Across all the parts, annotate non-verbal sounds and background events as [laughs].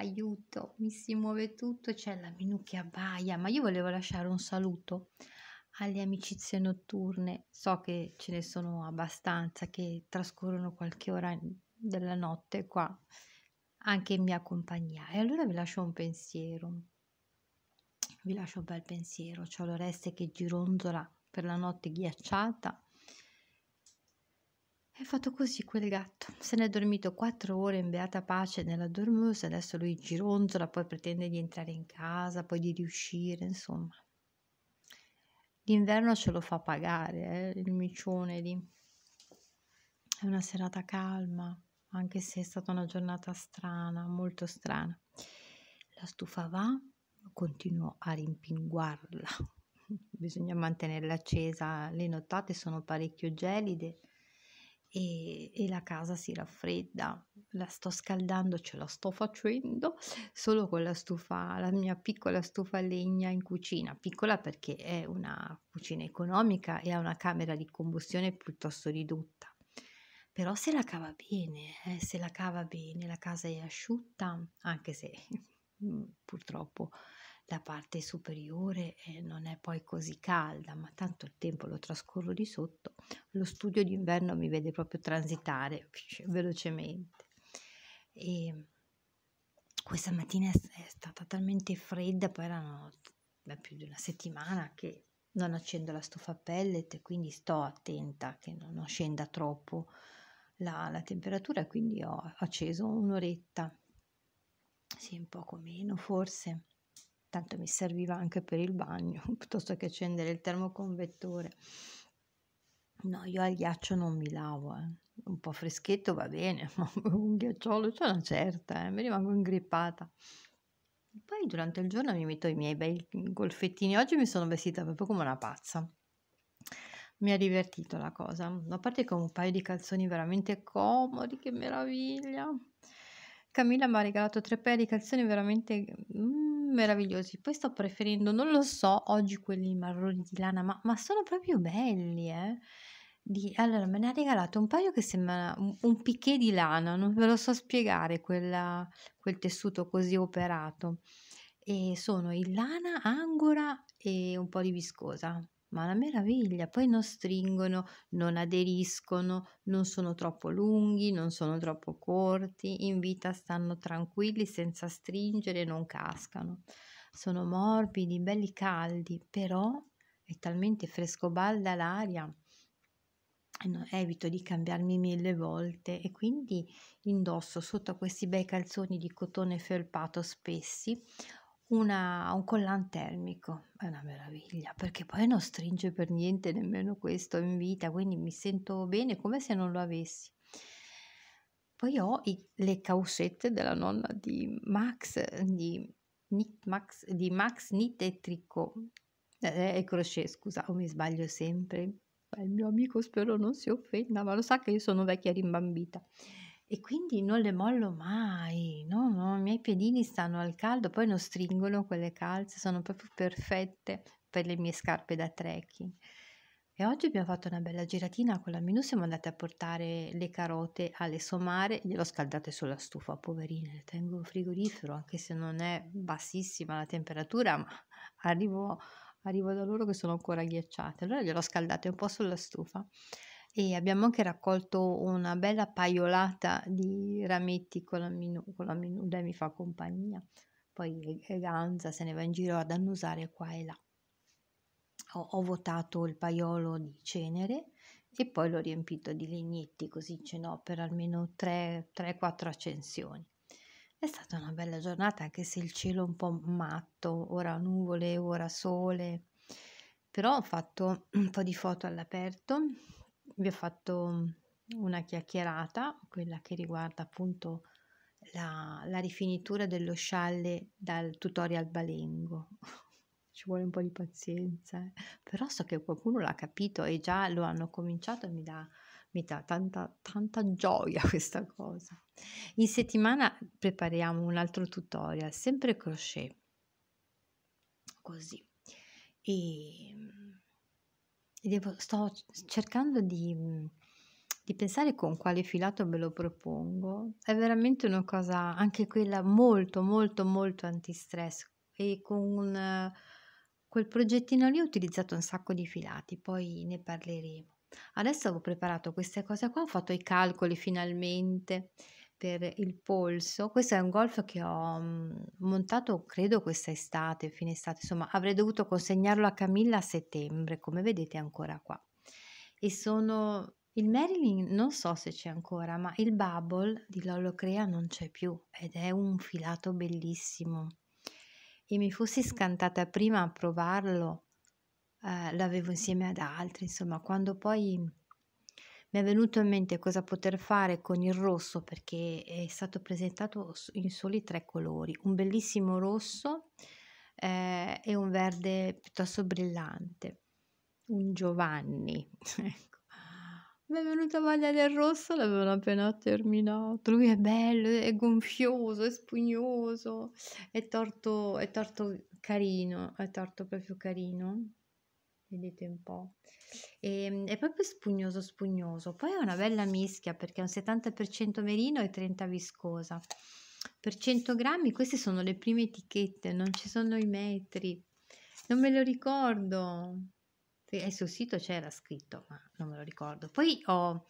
aiuto, mi si muove tutto, c'è la minucchia baia, ma io volevo lasciare un saluto alle amicizie notturne, so che ce ne sono abbastanza che trascorrono qualche ora della notte qua, anche in mia compagnia, e allora vi lascio un pensiero, vi lascio un bel pensiero, c'è l'oreste che gironzola per la notte ghiacciata, è fatto così quel gatto. Se n'è dormito quattro ore in beata pace nella dormeuse, adesso lui gironzola, poi pretende di entrare in casa, poi di riuscire, insomma. L'inverno ce lo fa pagare, eh, il micione lì. È una serata calma, anche se è stata una giornata strana, molto strana. La stufa va, continuo a rimpinguarla. [laughs] Bisogna mantenerla accesa, le nottate sono parecchio gelide e, e, la casa si raffredda. La sto scaldando, ce la sto facendo solo con la stufa, la mia piccola stufa a legna in cucina. Piccola perché è una cucina economica e ha una camera di combustione piuttosto ridotta. Però se la cava bene, eh, se la cava bene, la casa è asciutta, anche se [laughs] mm, purtroppo la parte superiore eh, non è poi così calda, ma tanto il tempo lo trascorro di sotto, lo studio d'inverno mi vede proprio transitare [laughs] velocemente. E ehm, questa mattina è stata talmente fredda, poi erano più di una settimana che non accendo la stufa pellet, quindi sto attenta che non scenda troppo la, la temperatura, quindi ho acceso un'oretta, sì, un poco meno forse tanto mi serviva anche per il bagno [laughs] piuttosto che accendere il termoconvettore. No, io al ghiaccio non mi lavo, eh. un po' freschetto va bene, [laughs] ma un ghiacciolo c'è una certa, eh, mi rimango ingrippata. Poi durante il giorno mi metto i miei bei golfettini, oggi mi sono vestita proprio come una pazza. Mi ha divertito la cosa, a parte con un paio di calzoni veramente comodi, che meraviglia. Camilla mi ha regalato tre paio di calzoni veramente... Mm, meravigliosi. Poi sto preferendo, non lo so, oggi quelli marroni di lana, ma, ma sono proprio belli, eh. Di, allora, me ne ha regalato un paio che sembra un, un piqué di lana, non ve lo so spiegare quella, quel tessuto così operato. E sono in lana, angora e un po' di viscosa. Ma la meraviglia, poi non stringono, non aderiscono, non sono troppo lunghi, non sono troppo corti, in vita stanno tranquilli senza stringere, non cascano. Sono morbidi, belli caldi, però è talmente frescobalda l'aria evito di cambiarmi mille volte e quindi indosso sotto questi bei calzoni di cotone felpato spessi una un collant termico, è una meraviglia, perché poi non stringe per niente nemmeno questo in vita, quindi mi sento bene come se non lo avessi. Poi ho i, le causette della nonna di Max, di, Knit Max, di Max Knit e Tricot, eh, eh, e crochet, scusa, mi sbaglio sempre. Eh, il mio amico spero non si offenda, ma lo sa che io sono vecchia rimbambita e quindi non le mollo mai, no, no, i miei piedini stanno al caldo, poi non stringono quelle calze, sono proprio perfette per le mie scarpe da trekking. E oggi abbiamo fatto una bella giratina con la Minus, siamo andate a portare le carote alle somare, gliele ho scaldate sulla stufa, poverine, le tengo in frigorifero, anche se non è bassissima la temperatura, ma arrivo, arrivo da loro che sono ancora ghiacciate, allora gliele ho scaldate un po' sulla stufa e abbiamo anche raccolto una bella paiolata di rametti con la minu, con la minuda e mi fa compagnia. Poi Ganza se ne va in giro ad annusare qua e là. Ho, ho votato il paiolo di cenere e poi l'ho riempito di legnetti così ce n'ho per almeno 3-4 accensioni. È stata una bella giornata anche se il cielo è un po' matto, ora nuvole, ora sole, però ho fatto un po' di foto all'aperto vi ho fatto mhmm, una chiacchierata, quella che riguarda appunto la, la rifinitura dello scialle dal tutorial balengo. [laughs] Ci vuole un po' di pazienza, eh. però so che qualcuno l'ha capito e già lo hanno cominciato e mi dà, mi dà tanta, tanta gioia [laughs] questa cosa. In settimana prepariamo un altro tutorial, sempre crochet, così. E ehm, devo, sto cercando di, mhmm, di pensare con quale filato ve lo propongo. È veramente una cosa, anche quella molto, molto, molto antistress. E con un, quel progettino lì ho utilizzato un sacco di filati, poi ne parleremo. Adesso ho preparato queste cose qua, ho fatto i calcoli finalmente per il polso. Questo è un golf che ho mhmm, montato, credo, questa estate, fine estate. Insomma, avrei dovuto consegnarlo a Camilla a settembre, come vedete ancora qua. E sono il Marilyn, non so se c'è ancora, ma il Bubble di Lollo Crea non c'è più ed è un filato bellissimo. E mi fossi scantata prima a provarlo, eh, l'avevo insieme ad altri, insomma, quando poi mi è venuto in mente cosa poter fare con il rosso perché è stato presentato in soli tre colori, un bellissimo rosso eh, e un verde piuttosto brillante, un Giovanni. [laughs] Ecco. mi è venuta voglia del rosso, l'avevano appena terminato, lui è bello, è gonfioso, è spugnoso, è torto, è torto carino, è torto proprio carino vedete un po'. E, ehm, è proprio spugnoso spugnoso, poi è una bella mischia perché è un 70% merino e 30% viscosa. Per 100 grammi queste sono le prime etichette, non ci sono i metri, non me lo ricordo. E sul sito c'era scritto, ma non me lo ricordo. Poi ho... Oh,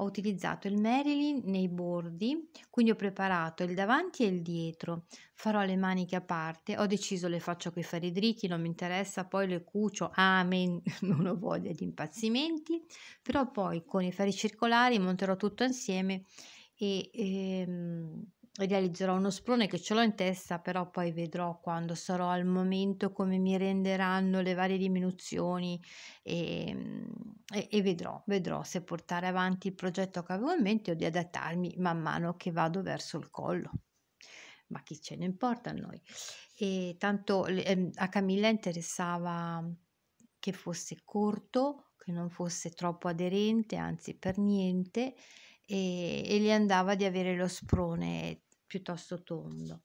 ho utilizzato il Marilyn nei bordi, quindi ho preparato il davanti e il dietro, farò le maniche a parte, ho deciso le faccio con i fari dritti, non mi interessa, poi le cucio, amen, [laughs] non ho voglia di impazzimenti, però poi con i fari circolari monterò tutto insieme e... Ehm, realizzerò uno sprone che ce l'ho in testa, però poi vedrò quando sarò al momento come mi renderanno le varie diminuzioni e, ehm, e, e vedrò, vedrò se portare avanti il progetto che avevo in mente o di adattarmi man mano che vado verso il collo ma chi ce ne importa a noi. E tanto ehm, a Camilla interessava che fosse corto, che non fosse troppo aderente, anzi per niente, e, e gli andava di avere lo sprone piuttosto tondo.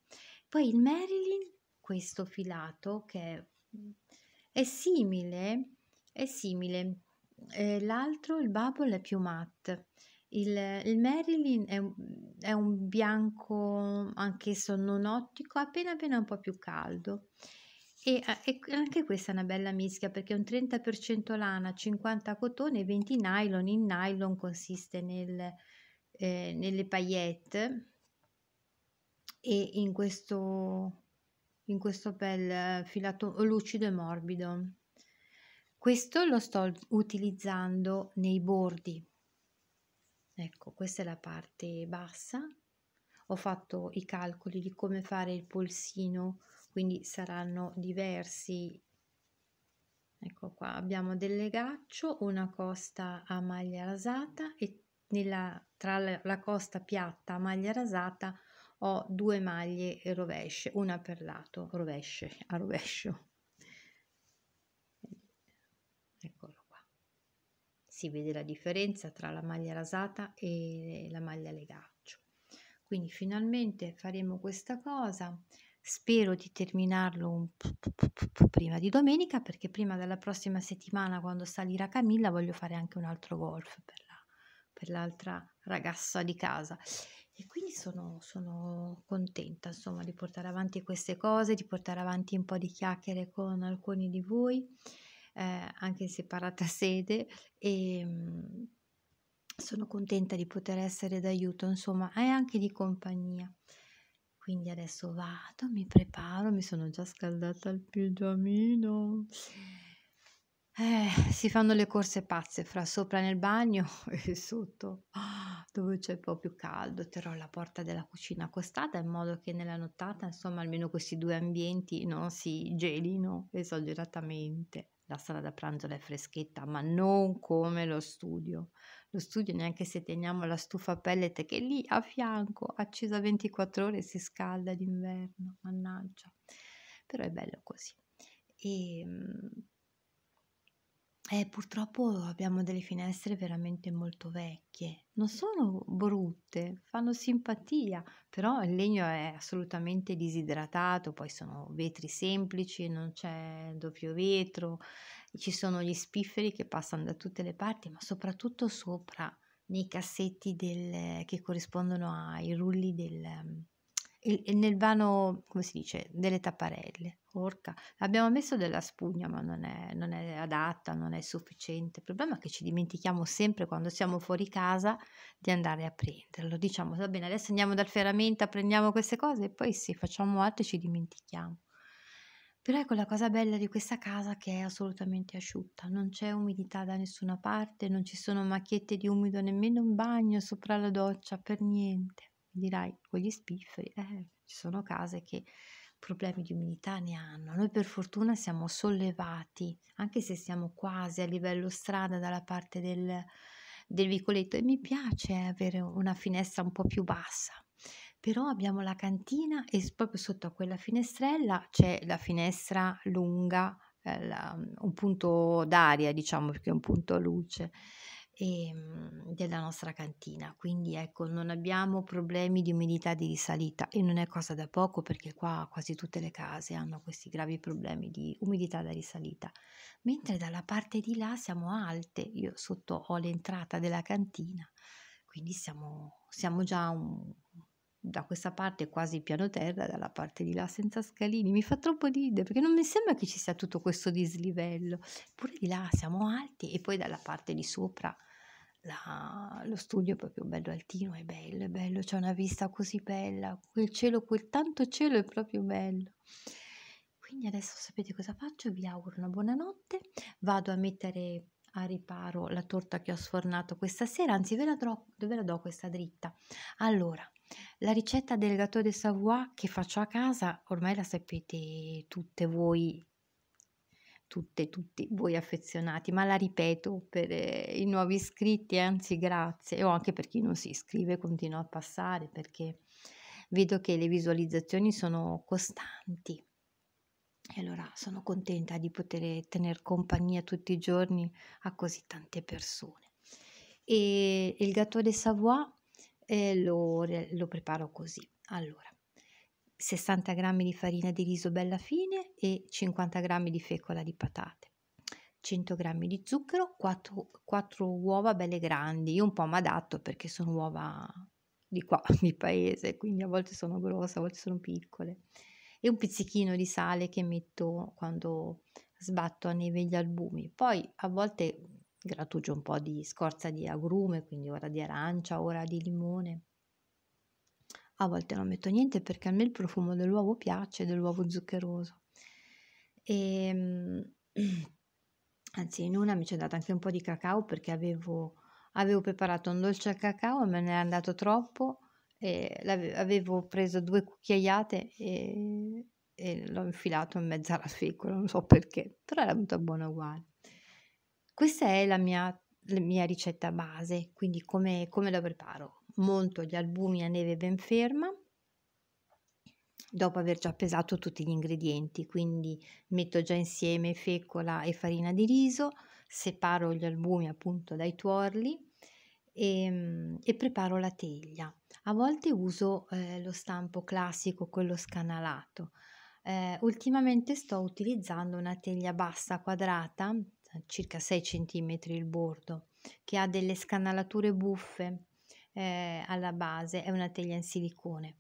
Poi il Marilyn, questo filato che mm, è simile, è simile. Eh, l'altro, il Bubble, è più matte. Il, il Marilyn è, è un bianco anch'esso non ottico, appena appena un po' più caldo. E, ah, e, anche questa è una bella mischia perché un 30% lana, 50 cotone e 20 nylon. Il nylon consiste nel eh, nelle paillette e in questo, in questo pel eh, filato lucido e morbido. Questo lo sto utilizzando nei bordi. Ecco, questa è la parte bassa. Ho fatto i calcoli di come fare il polsino, quindi saranno diversi. Ecco qua, abbiamo del legaccio, una costa a maglia rasata e nella tra la costa piatta a maglia rasata ho due maglie rovesce, una per lato, rovesce, a rovescio. Eccolo qua. Si vede la differenza tra la maglia rasata e la maglia legaccio. Quindi finalmente faremo questa cosa. Spero di terminarlo un po' prima di domenica perché prima della prossima settimana quando salirà Camilla voglio fare anche un altro golf per l'altra ragazza di casa e quindi sono, sono contenta insomma di portare avanti queste cose, di portare avanti un po' di chiacchiere con alcuni di voi, eh, anche in separata [laughs] sede e ehm, sono contenta di poter essere d'aiuto insomma e anche di compagnia. Quindi adesso vado, mi preparo, mi sono già scaldata il pigiamino. Eh, si fanno le corse pazze fra sopra nel bagno [laughs] e sotto, dove c'è un po' più caldo. Terrò la porta della cucina accostata in modo che nella nottata, insomma, almeno questi due ambienti non si gelino esageratamente. La sala da pranzo è freschetta, ma non come lo studio. Lo studio, neanche se teniamo la stufa pellet che lì a fianco, accesa 24 ore, si scalda d'inverno, mannaggia. Però è bello così. E ehm, eh, purtroppo abbiamo delle finestre veramente molto vecchie. Non sono brutte, fanno simpatia, però il legno è assolutamente disidratato, poi sono vetri semplici, non c'è doppio vetro, ci sono gli spifferi che passano da tutte le parti, ma soprattutto sopra nei cassetti del, che corrispondono ai rulli del, il, nel vano, come si dice, delle tapparelle. Orca. Abbiamo messo della spugna, ma non è, non è, adatta, non è sufficiente. Il problema è che ci dimentichiamo sempre quando siamo fuori casa di andare a prenderlo. Diciamo, va bene, adesso andiamo dal ferramento, prendiamo queste cose e poi sì, facciamo altro e ci dimentichiamo. Però ecco la cosa bella di questa casa che è assolutamente asciutta, non c'è umidità da nessuna parte, non ci sono macchiette di umido nemmeno in bagno, sopra la doccia, per niente dirai con gli spifferi, eh, ci sono case che problemi di umidità ne hanno. Noi per fortuna siamo sollevati, anche se siamo quasi a livello strada dalla parte del, del vicoletto e mi piace avere una finestra un po' più bassa. Però abbiamo la cantina e proprio sotto a quella finestrella c'è la finestra lunga, eh, la, un punto d'aria, diciamo, perché è un punto a luce e, ehm, della nostra cantina. Quindi ecco, non abbiamo problemi di umidità di risalita e non è cosa da poco perché qua quasi tutte le case hanno questi gravi problemi di umidità da risalita. Mentre dalla parte di là siamo alte, io sotto ho l'entrata della cantina, quindi siamo, siamo già un, da questa parte quasi piano terra, dalla parte di là senza scalini. Mi fa troppo ridere perché non mi sembra che ci sia tutto questo dislivello. Pure di là siamo alti e poi dalla parte di sopra la, lo studio è proprio bello altino, è bello, è bello, c'è una vista così bella, quel cielo, quel tanto cielo è proprio bello. Quindi adesso sapete cosa faccio, vi auguro una buona notte, vado a mettere a riparo la torta che ho sfornato questa sera, anzi ve la, do, ve la do questa dritta. Allora, la ricetta del gatto de Savoie che faccio a casa, ormai la sapete tutte voi, tutte, tutti voi affezionati, ma la ripeto per eh, i nuovi iscritti, anzi grazie, o anche per chi non si iscrive, continua a passare perché vedo che le visualizzazioni sono costanti e allora sono contenta di poter tenere compagnia tutti i giorni a così tante persone. E il gatto de Savoie eh, lo, lo, preparo così. Allora, 60 g di farina di riso bella fine e 50 g di fecola di patate. 100 g di zucchero, 4, 4 uova belle grandi. Io un po' mi adatto perché sono uova di qua, [laughs] di paese, quindi a volte sono grosse, a volte sono piccole e un pizzichino di sale che metto quando sbatto a neve gli albumi. Poi a volte gratugio un po' di scorza di agrume, quindi ora di arancia, ora di limone. A volte non metto niente perché a me il profumo dell'uovo piace, dell'uovo zuccheroso. E, ehm, [clears throat] anzi, in una mi c'è andata anche un po' di cacao perché avevo, avevo preparato un dolce al cacao e me ne è andato troppo e avevo preso due cucchiaiate e, e l'ho infilato in mezzo alla fecola, non so perché, però era molto buona uguale. Questa è la mia, la mia ricetta base, quindi come, come la preparo? Monto gli albumi a neve ben ferma, dopo aver già pesato tutti gli ingredienti, quindi metto già insieme fecola e farina di riso, separo gli albumi appunto dai tuorli, e, ehm, e preparo la teglia. A volte uso eh, lo stampo classico, quello scanalato. Eh, ultimamente sto utilizzando una teglia bassa quadrata, circa 6 cm il bordo, che ha delle scanalature buffe eh, alla base, è una teglia in silicone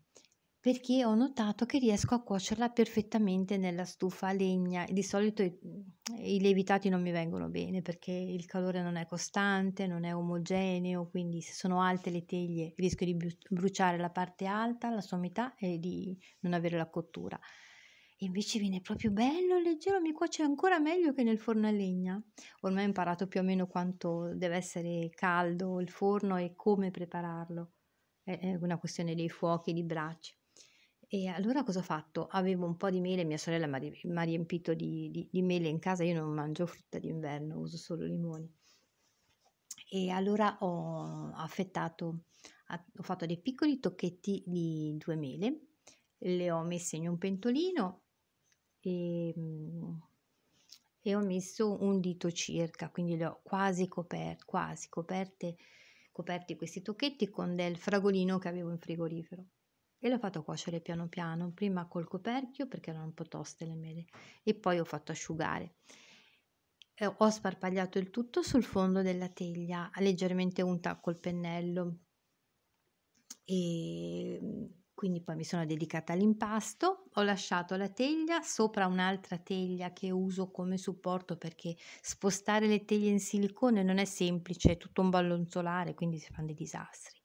perché ho notato che riesco a cuocerla perfettamente nella stufa a legna. Di solito i, mhmm, i, lievitati non mi vengono bene perché il calore non è costante, non è omogeneo, quindi se sono alte le teglie rischio di bruciare la parte alta, la sommità e di non avere la cottura. E invece viene proprio bello, leggero, mi cuoce ancora meglio che nel forno a legna. Ormai ho imparato più o meno quanto deve essere caldo il forno e come prepararlo. È una questione dei fuochi, di braccio. E allora cosa ho fatto? Avevo un po' di mele, mia sorella mi ha riempito di, di, di, mele in casa, io non mangio frutta d'inverno, uso solo limoni. E allora ho affettato, ho fatto dei piccoli tocchetti di due mele, le ho messe in un pentolino e, ehm, e ho messo un dito circa, quindi le ho quasi, coper, quasi coperte, coperti questi tocchetti con del fragolino che avevo in frigorifero e l'ho fatto cuocere piano piano, prima col coperchio perché erano un po' toste le mele e poi ho fatto asciugare. Eh, ho sparpagliato il tutto sul fondo della teglia, leggermente unta col pennello e quindi poi mi sono dedicata all'impasto, ho lasciato la teglia sopra un'altra teglia che uso come supporto perché spostare le teglie in silicone non è semplice, è tutto un ballonzolare, quindi si fanno dei disastri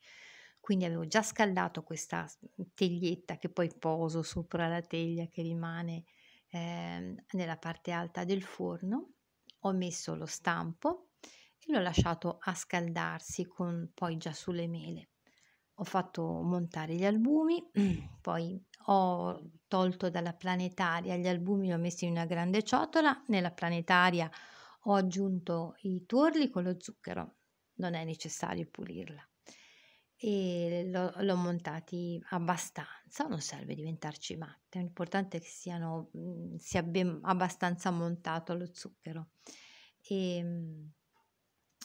quindi avevo già scaldato questa mhmm, teglietta che poi poso sopra la teglia che rimane eh, nella parte alta del forno, ho messo lo stampo e l'ho lasciato a scaldarsi con poi già sulle mele. Ho fatto montare gli albumi, [clears throat] poi ho tolto dalla planetaria gli albumi, li ho messi in una grande ciotola, nella planetaria ho aggiunto i tuorli con lo zucchero, non è necessario pulirla e l'ho, l'ho montati abbastanza, non serve diventarci matte, l'importante è che siano, mhmm, sia ben, abbastanza montato lo zucchero. E, ehm,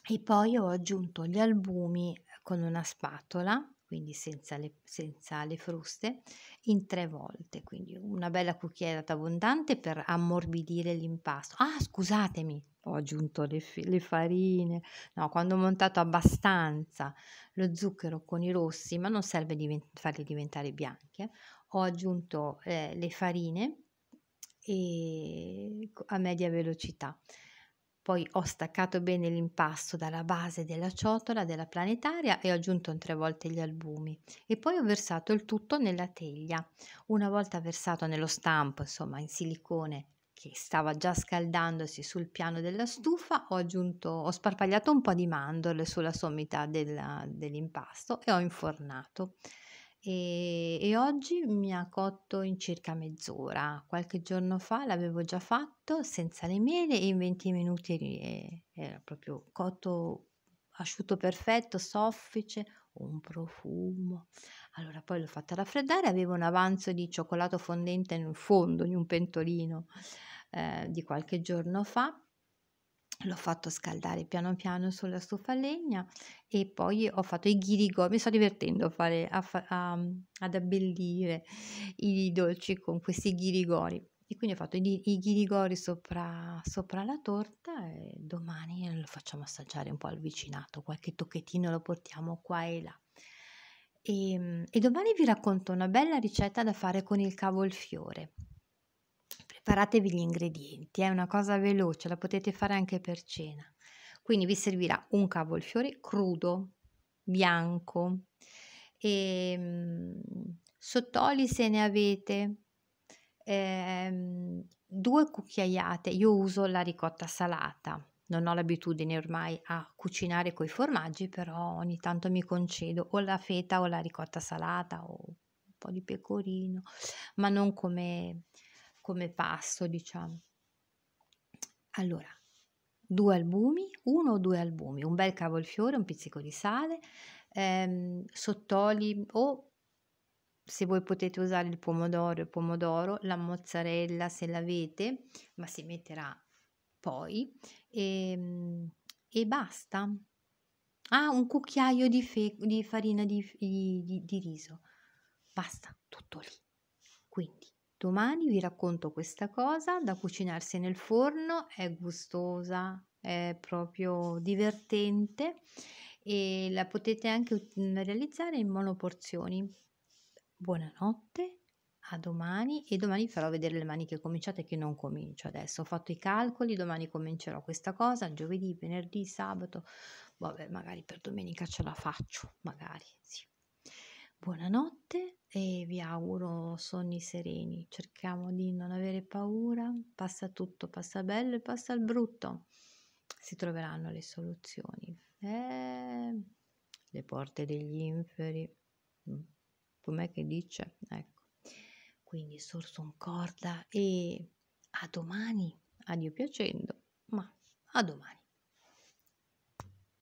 e poi ho aggiunto gli albumi con una spatola quindi senza le, senza le fruste, in tre volte, quindi una bella cucchiaiata abbondante per ammorbidire l'impasto. Ah, scusatemi, ho aggiunto le, le, farine, no, quando ho montato abbastanza lo zucchero con i rossi, ma non serve divent- farli diventare bianchi, eh. ho aggiunto eh, le farine e, a media velocità poi ho staccato bene l'impasto dalla base della ciotola della planetaria e ho aggiunto tre volte gli albumi e poi ho versato il tutto nella teglia. Una volta versato nello stampo, insomma in silicone che stava già scaldandosi sul piano della stufa, ho, aggiunto, ho sparpagliato un po' di mandorle sulla sommità della, dell'impasto e ho infornato e, e oggi mi ha cotto in circa mezz'ora. Qualche giorno fa l'avevo già fatto senza le mele e in 20 minuti era proprio cotto asciutto perfetto, soffice, un profumo. Allora poi l'ho fatta raffreddare, avevo un avanzo di cioccolato fondente nel fondo di un pentolino eh, di qualche giorno fa l'ho fatto scaldare piano piano sulla stufa a legna e poi ho fatto i ghirigori, mi sto divertendo a fare, a a, ad abbellire i dolci con questi ghirigori e quindi ho fatto i, i ghirigori sopra, sopra, la torta e domani lo facciamo assaggiare un po' al vicinato, qualche tocchettino lo portiamo qua e là. E, ehm, e domani vi racconto una bella ricetta da fare con il cavolfiore. Preparatevi gli ingredienti, è una cosa veloce, la potete fare anche per cena. Quindi vi servirà un cavolfiore crudo, bianco, e, ehm, sottoli se ne avete, ehm, due cucchiaiate, io uso la ricotta salata, non ho l'abitudine ormai a cucinare coi formaggi, però ogni tanto mi concedo o la feta o la ricotta salata o un po' di pecorino, ma non come come passo, diciamo. Allora, due albumi, uno o due albumi, un bel cavolfiore, un pizzico di sale, ehm, sottoli o se voi potete usare il pomodoro, il pomodoro, la mozzarella se l'avete, ma si metterà poi e, ehm, e basta. Ah, un cucchiaio di, fe- di farina di, di, di riso. Basta, tutto lì. Quindi Domani vi racconto questa cosa da cucinarsi nel forno, è gustosa, è proprio divertente e la potete anche mm, realizzare in monoporzioni. Buonanotte, a domani e domani farò vedere le maniche cominciate che non comincio adesso. Ho fatto i calcoli, domani comincerò questa cosa, giovedì, venerdì, sabato. Vabbè, magari per domenica ce la faccio, magari buonanotte e vi auguro sonni sereni. Cerchiamo di non avere paura, passa tutto, passa bello e passa il brutto. Si troveranno le soluzioni. Eh, le porte degli inferi. Mm. Com'è che dice? Ecco. Quindi sorso un corda e a domani, a Dio piacendo, ma a domani.